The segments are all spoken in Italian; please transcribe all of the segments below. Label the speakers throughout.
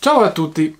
Speaker 1: Ciao a tutti!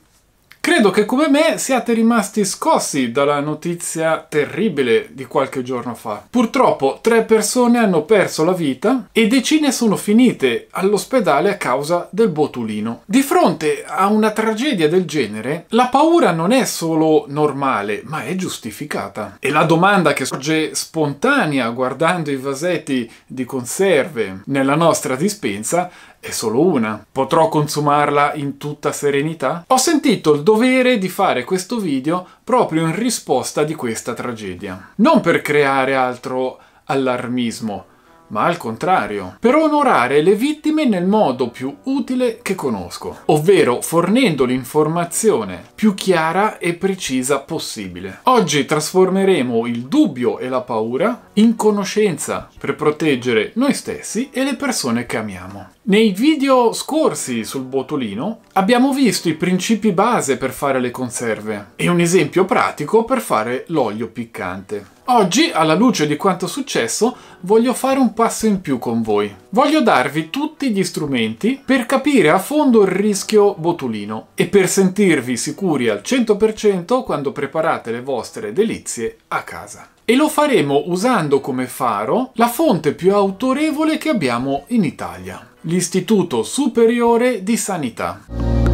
Speaker 1: Credo che come me siate rimasti scossi dalla notizia terribile di qualche giorno fa. Purtroppo tre persone hanno perso la vita e decine sono finite all'ospedale a causa del botulino. Di fronte a una tragedia del genere, la paura non è solo normale, ma è giustificata. E la domanda che sorge spontanea guardando i vasetti di conserve nella nostra dispensa che solo una. Potrò consumarla in tutta serenità? Ho sentito il dovere di fare questo video proprio in risposta di questa tragedia. Non per creare altro allarmismo, ma al contrario, per onorare le vittime nel modo più utile che conosco, ovvero fornendo l'informazione più chiara e precisa possibile. Oggi trasformeremo il dubbio e la paura in conoscenza per proteggere noi stessi e le persone che amiamo. Nei video scorsi sul botolino abbiamo visto i principi base per fare le conserve e un esempio pratico per fare l'olio piccante. Oggi, alla luce di quanto successo, voglio fare un passo in più con voi. Voglio darvi tutti gli strumenti per capire a fondo il rischio botulino e per sentirvi sicuri al 100% quando preparate le vostre delizie a casa. E lo faremo usando come faro la fonte più autorevole che abbiamo in Italia, l'Istituto Superiore di Sanità.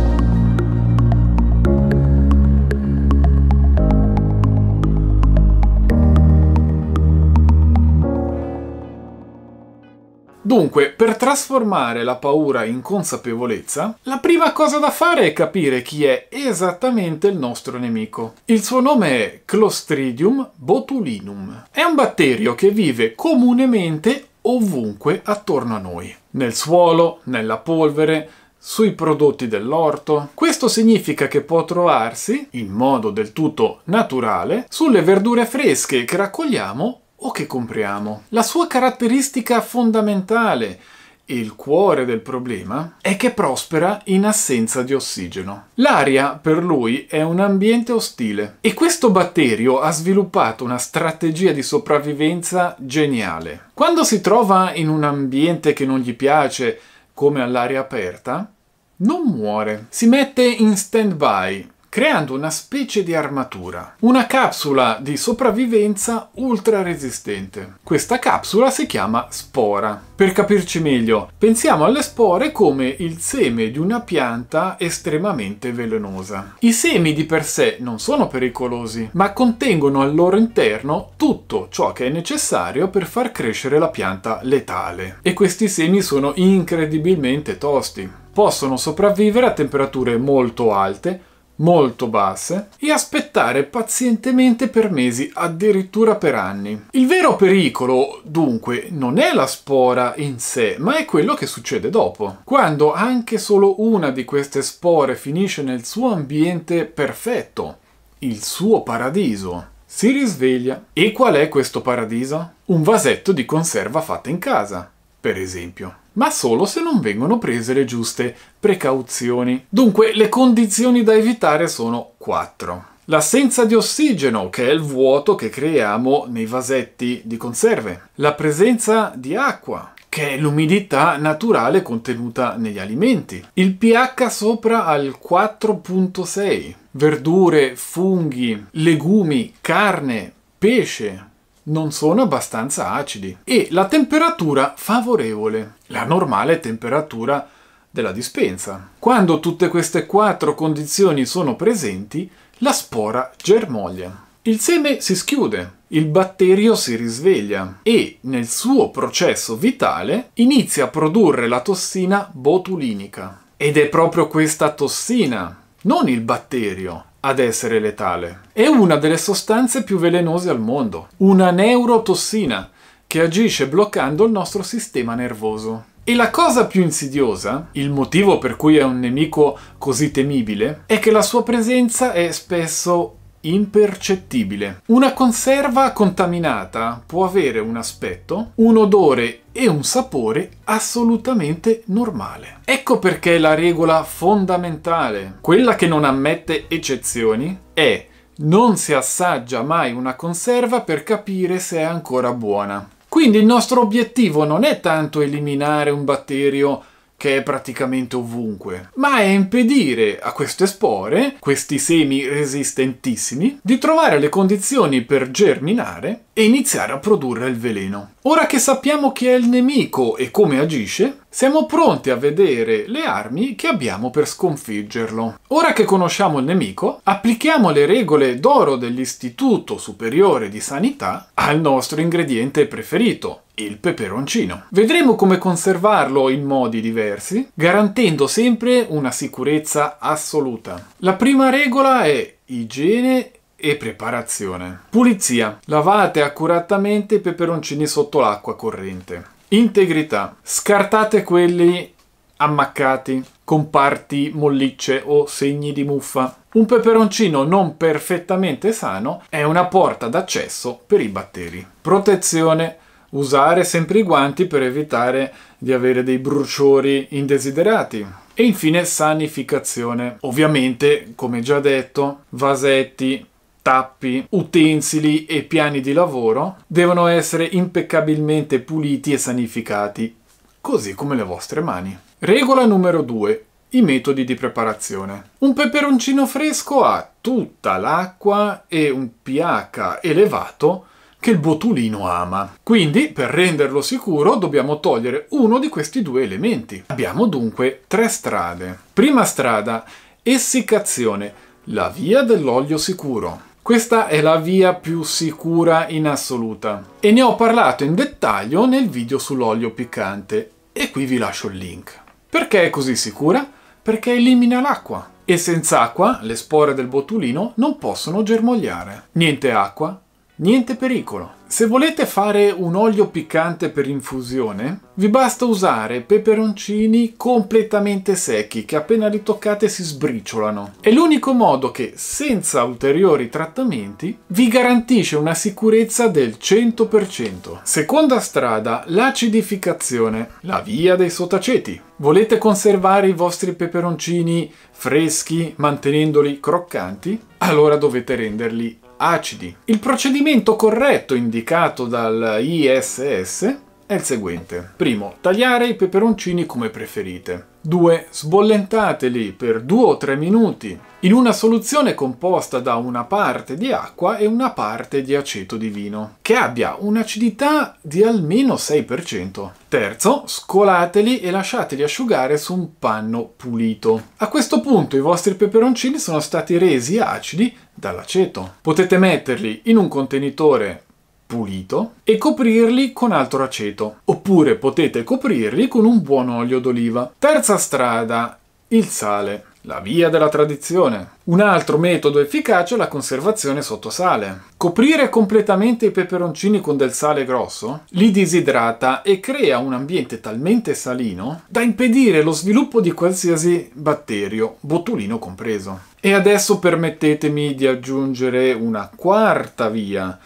Speaker 1: Dunque, per trasformare la paura in consapevolezza, la prima cosa da fare è capire chi è esattamente il nostro nemico. Il suo nome è Clostridium botulinum. È un batterio che vive comunemente ovunque attorno a noi, nel suolo, nella polvere, sui prodotti dell'orto. Questo significa che può trovarsi, in modo del tutto naturale, sulle verdure fresche che raccogliamo o che compriamo. La sua caratteristica fondamentale il cuore del problema è che prospera in assenza di ossigeno. L'aria per lui è un ambiente ostile e questo batterio ha sviluppato una strategia di sopravvivenza geniale. Quando si trova in un ambiente che non gli piace, come all'aria aperta, non muore. Si mette in stand-by, creando una specie di armatura, una capsula di sopravvivenza ultra resistente. Questa capsula si chiama spora. Per capirci meglio, pensiamo alle spore come il seme di una pianta estremamente velenosa. I semi di per sé non sono pericolosi, ma contengono al loro interno tutto ciò che è necessario per far crescere la pianta letale. E questi semi sono incredibilmente tosti. Possono sopravvivere a temperature molto alte, molto basse e aspettare pazientemente per mesi, addirittura per anni. Il vero pericolo, dunque, non è la spora in sé, ma è quello che succede dopo. Quando anche solo una di queste spore finisce nel suo ambiente perfetto, il suo paradiso, si risveglia. E qual è questo paradiso? Un vasetto di conserva fatta in casa, per esempio ma solo se non vengono prese le giuste precauzioni. Dunque le condizioni da evitare sono quattro. L'assenza di ossigeno, che è il vuoto che creiamo nei vasetti di conserve. La presenza di acqua, che è l'umidità naturale contenuta negli alimenti. Il pH sopra al 4.6. Verdure, funghi, legumi, carne, pesce, non sono abbastanza acidi e la temperatura favorevole, la normale temperatura della dispensa. Quando tutte queste quattro condizioni sono presenti, la spora germoglia. Il seme si schiude, il batterio si risveglia e nel suo processo vitale inizia a produrre la tossina botulinica. Ed è proprio questa tossina, non il batterio, ad essere letale. È una delle sostanze più velenose al mondo, una neurotossina che agisce bloccando il nostro sistema nervoso. E la cosa più insidiosa, il motivo per cui è un nemico così temibile, è che la sua presenza è spesso impercettibile. Una conserva contaminata può avere un aspetto, un odore e un sapore assolutamente normale. Ecco perché la regola fondamentale, quella che non ammette eccezioni, è non si assaggia mai una conserva per capire se è ancora buona. Quindi il nostro obiettivo non è tanto eliminare un batterio che è praticamente ovunque, ma è impedire a queste spore, questi semi resistentissimi, di trovare le condizioni per germinare e iniziare a produrre il veleno. Ora che sappiamo chi è il nemico e come agisce, siamo pronti a vedere le armi che abbiamo per sconfiggerlo. Ora che conosciamo il nemico, applichiamo le regole d'oro dell'Istituto Superiore di Sanità al nostro ingrediente preferito, il peperoncino. Vedremo come conservarlo in modi diversi, garantendo sempre una sicurezza assoluta. La prima regola è igiene e preparazione. Pulizia. Lavate accuratamente i peperoncini sotto l'acqua corrente. Integrità. Scartate quelli ammaccati con parti, mollicce o segni di muffa. Un peperoncino non perfettamente sano è una porta d'accesso per i batteri. Protezione. Usare sempre i guanti per evitare di avere dei bruciori indesiderati. E infine sanificazione. Ovviamente, come già detto, vasetti, tappi, utensili e piani di lavoro devono essere impeccabilmente puliti e sanificati, così come le vostre mani. Regola numero 2. I metodi di preparazione. Un peperoncino fresco ha tutta l'acqua e un pH elevato che il botulino ama. Quindi, per renderlo sicuro, dobbiamo togliere uno di questi due elementi. Abbiamo dunque tre strade. Prima strada, essiccazione, la via dell'olio sicuro. Questa è la via più sicura in assoluta e ne ho parlato in dettaglio nel video sull'olio piccante e qui vi lascio il link. Perché è così sicura? Perché elimina l'acqua e senza acqua le spore del botulino non possono germogliare. Niente acqua, Niente pericolo. Se volete fare un olio piccante per infusione, vi basta usare peperoncini completamente secchi che appena li toccate si sbriciolano. È l'unico modo che, senza ulteriori trattamenti, vi garantisce una sicurezza del 100%. Seconda strada, l'acidificazione, la via dei sottaceti. Volete conservare i vostri peperoncini freschi mantenendoli croccanti? Allora dovete renderli acidi. Il procedimento corretto indicato dal ISS è il seguente. Primo, tagliare i peperoncini come preferite. 2. Sbollentateli per 2 o 3 minuti in una soluzione composta da una parte di acqua e una parte di aceto di vino, che abbia un'acidità di almeno 6%. Terzo, scolateli e lasciateli asciugare su un panno pulito. A questo punto i vostri peperoncini sono stati resi acidi dall'aceto. Potete metterli in un contenitore pulito e coprirli con altro aceto oppure potete coprirli con un buon olio d'oliva. Terza strada, il sale. La via della tradizione. Un altro metodo efficace è la conservazione sotto sale. Coprire completamente i peperoncini con del sale grosso li disidrata e crea un ambiente talmente salino da impedire lo sviluppo di qualsiasi batterio, botulino compreso. E adesso permettetemi di aggiungere una quarta via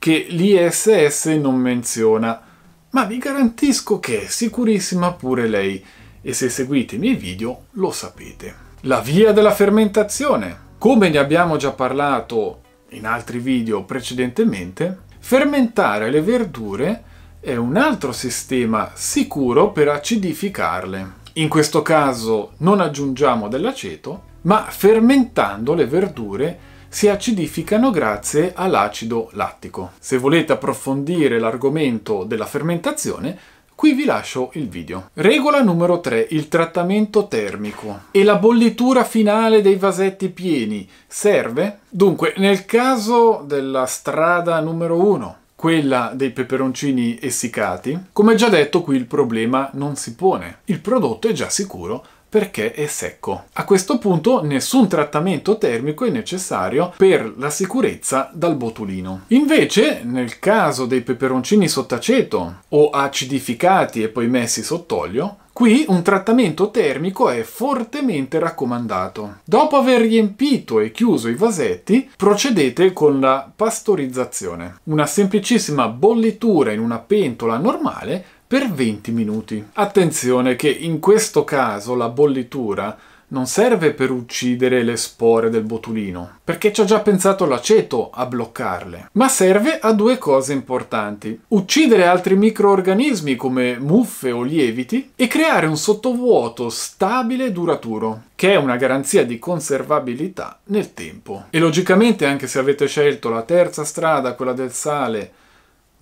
Speaker 1: che l'ISS non menziona, ma vi garantisco che è sicurissima pure lei e se seguite i miei video lo sapete. La via della fermentazione. Come ne abbiamo già parlato in altri video precedentemente, fermentare le verdure è un altro sistema sicuro per acidificarle. In questo caso non aggiungiamo dell'aceto, ma fermentando le verdure si acidificano grazie all'acido lattico. Se volete approfondire l'argomento della fermentazione, Qui vi lascio il video. Regola numero 3, il trattamento termico e la bollitura finale dei vasetti pieni serve? Dunque, nel caso della strada numero 1, quella dei peperoncini essiccati, come già detto qui il problema non si pone. Il prodotto è già sicuro perché è secco. A questo punto nessun trattamento termico è necessario per la sicurezza dal botulino. Invece, nel caso dei peperoncini sott'aceto o acidificati e poi messi sott'olio, Qui un trattamento termico è fortemente raccomandato. Dopo aver riempito e chiuso i vasetti, procedete con la pastorizzazione. Una semplicissima bollitura in una pentola normale per 20 minuti. Attenzione che in questo caso la bollitura non serve per uccidere le spore del botulino, perché ci ha già pensato l'aceto a bloccarle, ma serve a due cose importanti. Uccidere altri microorganismi come muffe o lieviti e creare un sottovuoto stabile e duraturo, che è una garanzia di conservabilità nel tempo. E logicamente, anche se avete scelto la terza strada, quella del sale,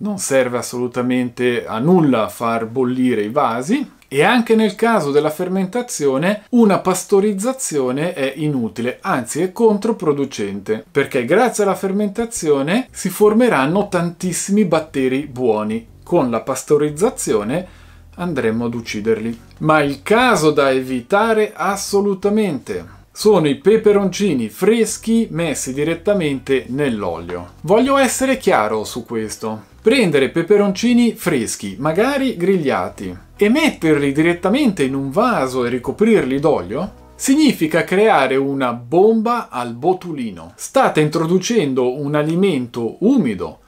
Speaker 1: non serve assolutamente a nulla far bollire i vasi e anche nel caso della fermentazione una pastorizzazione è inutile, anzi è controproducente, perché grazie alla fermentazione si formeranno tantissimi batteri buoni. Con la pastorizzazione andremo ad ucciderli. Ma il caso da evitare assolutamente sono i peperoncini freschi messi direttamente nell'olio. Voglio essere chiaro su questo prendere peperoncini freschi, magari grigliati, e metterli direttamente in un vaso e ricoprirli d'olio? Significa creare una bomba al botulino. State introducendo un alimento umido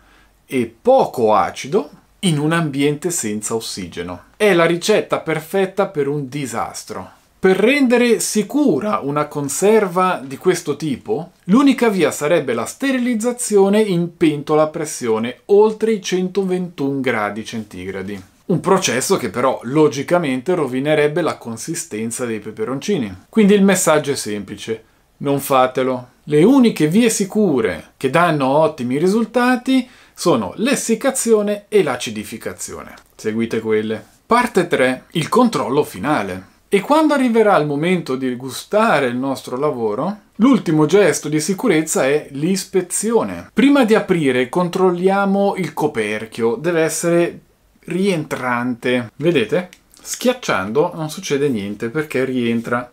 Speaker 1: e poco acido in un ambiente senza ossigeno. È la ricetta perfetta per un disastro. Per rendere sicura una conserva di questo tipo, l'unica via sarebbe la sterilizzazione in pentola a pressione oltre i 121 gradi centigradi. Un processo che però logicamente rovinerebbe la consistenza dei peperoncini. Quindi il messaggio è semplice, non fatelo. Le uniche vie sicure che danno ottimi risultati sono l'essiccazione e l'acidificazione. Seguite quelle. Parte 3. Il controllo finale. E quando arriverà il momento di gustare il nostro lavoro, l'ultimo gesto di sicurezza è l'ispezione. Prima di aprire controlliamo il coperchio, deve essere rientrante. Vedete? Schiacciando non succede niente perché rientra.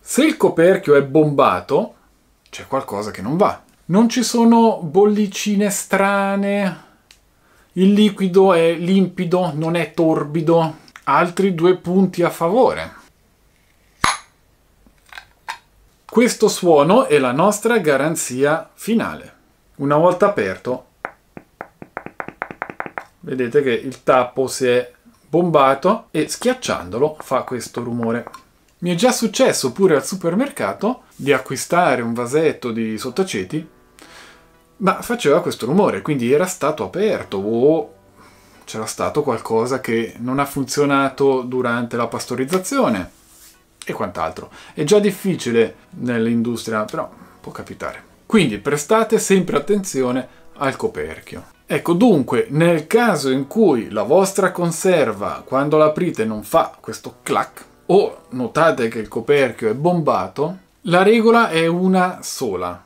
Speaker 1: Se il coperchio è bombato, c'è qualcosa che non va. Non ci sono bollicine strane, il liquido è limpido, non è torbido, altri due punti a favore. Questo suono è la nostra garanzia finale. Una volta aperto, vedete che il tappo si è bombato e schiacciandolo fa questo rumore. Mi è già successo pure al supermercato di acquistare un vasetto di sottaceti, ma faceva questo rumore, quindi era stato aperto o c'era stato qualcosa che non ha funzionato durante la pastorizzazione e quant'altro. È già difficile nell'industria, però può capitare. Quindi prestate sempre attenzione al coperchio. Ecco dunque, nel caso in cui la vostra conserva quando l'aprite non fa questo clac o notate che il coperchio è bombato, la regola è una sola.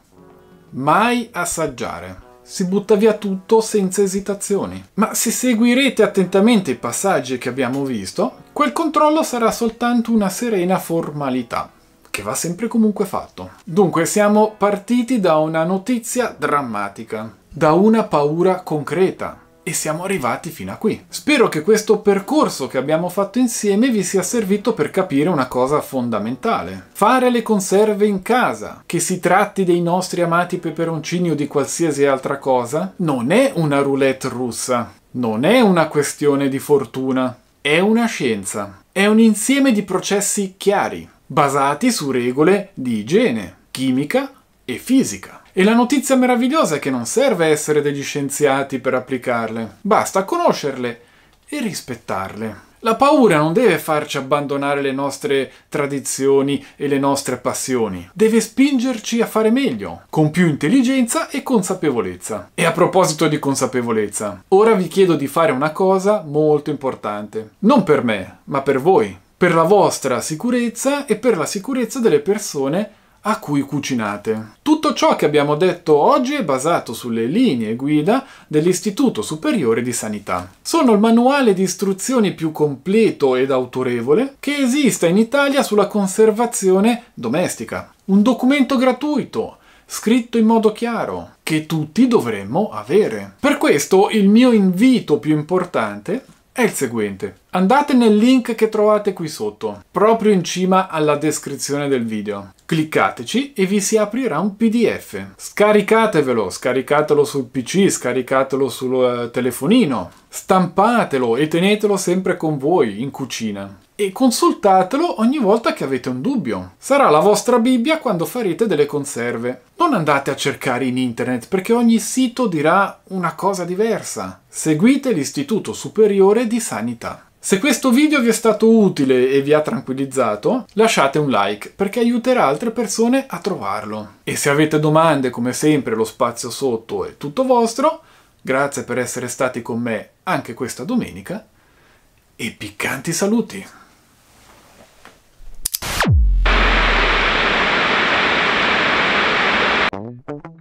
Speaker 1: Mai assaggiare si butta via tutto senza esitazioni. Ma se seguirete attentamente i passaggi che abbiamo visto, quel controllo sarà soltanto una serena formalità, che va sempre comunque fatto. Dunque siamo partiti da una notizia drammatica, da una paura concreta, e siamo arrivati fino a qui. Spero che questo percorso che abbiamo fatto insieme vi sia servito per capire una cosa fondamentale. Fare le conserve in casa, che si tratti dei nostri amati peperoncini o di qualsiasi altra cosa, non è una roulette russa, non è una questione di fortuna, è una scienza. È un insieme di processi chiari, basati su regole di igiene, chimica, e fisica. E la notizia meravigliosa è che non serve essere degli scienziati per applicarle, basta conoscerle e rispettarle. La paura non deve farci abbandonare le nostre tradizioni e le nostre passioni, deve spingerci a fare meglio, con più intelligenza e consapevolezza. E a proposito di consapevolezza, ora vi chiedo di fare una cosa molto importante, non per me, ma per voi, per la vostra sicurezza e per la sicurezza delle persone a cui cucinate. Tutto ciò che abbiamo detto oggi è basato sulle linee guida dell'Istituto Superiore di Sanità. Sono il manuale di istruzioni più completo ed autorevole che esista in Italia sulla conservazione domestica. Un documento gratuito scritto in modo chiaro, che tutti dovremmo avere. Per questo il mio invito più importante è il seguente. Andate nel link che trovate qui sotto, proprio in cima alla descrizione del video. Cliccateci e vi si aprirà un PDF. Scaricatevelo, scaricatelo sul PC, scaricatelo sul eh, telefonino, stampatelo e tenetelo sempre con voi in cucina. E consultatelo ogni volta che avete un dubbio. Sarà la vostra Bibbia quando farete delle conserve. Non andate a cercare in internet perché ogni sito dirà una cosa diversa. Seguite l'Istituto Superiore di Sanità. Se questo video vi è stato utile e vi ha tranquillizzato, lasciate un like perché aiuterà altre persone a trovarlo. E se avete domande, come sempre, lo spazio sotto è tutto vostro. Grazie per essere stati con me anche questa domenica e piccanti saluti! Thank you.